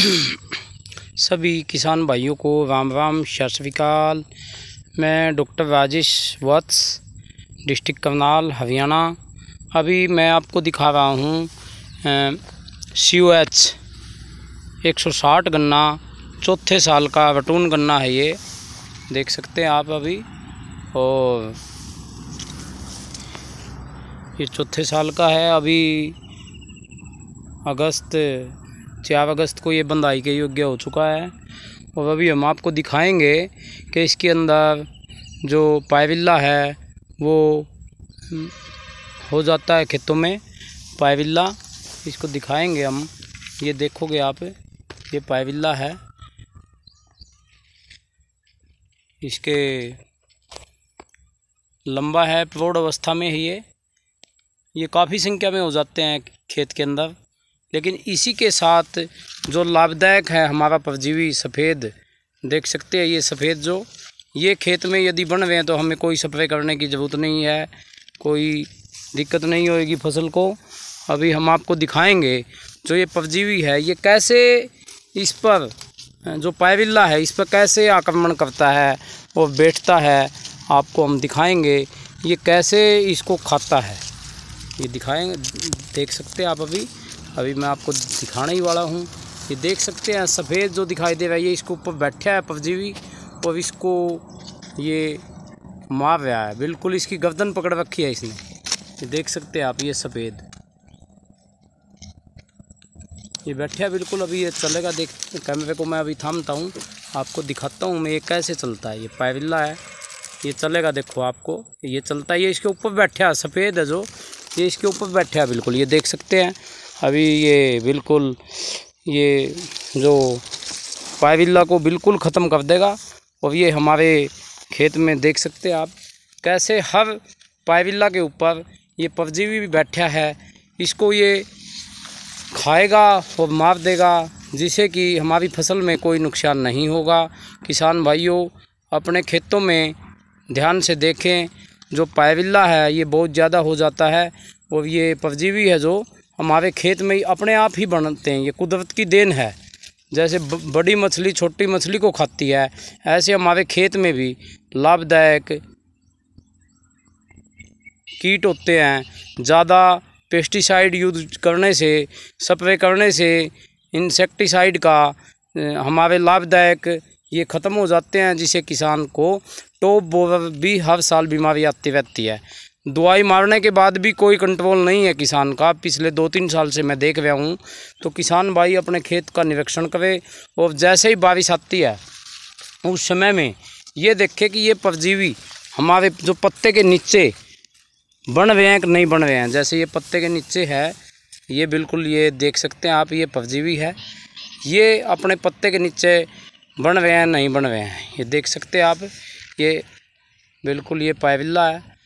सभी किसान भाइयों को राम राम सत श्रीकाल मैं डॉक्टर राजेश वत्स डिस्ट्रिक्ट करनाल हरियाणा अभी मैं आपको दिखा रहा हूँ सी ओ एच एक सौ साठ गन्ना चौथे साल का वटून गन्ना है ये देख सकते हैं आप अभी और ये चौथे साल का है अभी अगस्त चार अगस्त को ये बंदाई के योग्य हो चुका है और अभी हम आपको दिखाएंगे कि इसके अंदर जो पायविल्ला है वो हो जाता है खेतों में पायविल्ला इसको दिखाएंगे हम ये देखोगे आप ये पायविल्ला है इसके लंबा है प्रौढ़ अवस्था में ही ये ये काफ़ी संख्या में हो जाते हैं खेत के अंदर लेकिन इसी के साथ जो लाभदायक है हमारा परजीवी सफ़ेद देख सकते हैं ये सफ़ेद जो ये खेत में यदि बन रहे हैं तो हमें कोई स्प्रे करने की ज़रूरत नहीं है कोई दिक्कत नहीं होएगी फसल को अभी हम आपको दिखाएंगे जो ये परजीवी है ये कैसे इस पर जो पायविल्ला है इस पर कैसे आक्रमण करता है और बैठता है आपको हम दिखाएंगे ये कैसे इसको खाता है ये दिखाएंगे देख सकते हैं आप अभी अभी मैं आपको दिखाने ही वाला हूँ ये देख सकते हैं सफ़ेद जो दिखाई दे रहा है ये इसके ऊपर बैठा है पबजी भी और इसको ये मार रहा है बिल्कुल इसकी गर्दन पकड़ रखी है इसने ये देख सकते हैं आप ये सफ़ेद ये बैठा बिल्कुल अभी ये चलेगा देख कैमरे को मैं अभी थामता हूँ आपको दिखाता हूँ मैं ये कैसे चलता है ये पैविल्ला है ये चलेगा देखो आपको ये चलता है ये इसके ऊपर बैठा है सफ़ेद है जो ये इसके ऊपर बैठा है बिल्कुल ये देख सकते हैं अभी ये बिल्कुल ये जो पायबिल्ला को बिल्कुल ख़त्म कर देगा और ये हमारे खेत में देख सकते हैं आप कैसे हर पायबिल्ला के ऊपर ये परजीवी भी बैठा है इसको ये खाएगा और मार देगा जिससे कि हमारी फसल में कोई नुकसान नहीं होगा किसान भाइयों अपने खेतों में ध्यान से देखें जो पायबिल्ला है ये बहुत ज़्यादा हो जाता है और ये परजीवी है जो हमारे खेत में अपने आप ही बनते हैं ये कुदरत की देन है जैसे बड़ी मछली छोटी मछली को खाती है ऐसे हमारे खेत में भी लाभदायक कीट होते हैं ज़्यादा पेस्टिसाइड यूज करने से स्प्रे करने से इंसेक्टिसाइड का हमारे लाभदायक ये ख़त्म हो जाते हैं जिसे किसान को टोप बोवर भी हर साल बीमारी आती रहती है दवाई मारने के बाद भी कोई कंट्रोल नहीं है किसान का पिछले दो तीन साल से मैं देख रहा हूँ तो किसान भाई अपने खेत का निरीक्षण करे और जैसे ही बारिश आती है उस समय में ये देखे कि ये परजीवी हमारे जो पत्ते के नीचे बन रहे हैं कि नहीं बन रहे हैं जैसे ये पत्ते के नीचे है ये बिल्कुल ये देख सकते हैं आप ये परजीवी है ये अपने पत्ते के नीचे बन रहे हैं नहीं बन रहे हैं ये देख सकते हैं आप ये बिल्कुल ये पैविल्ला है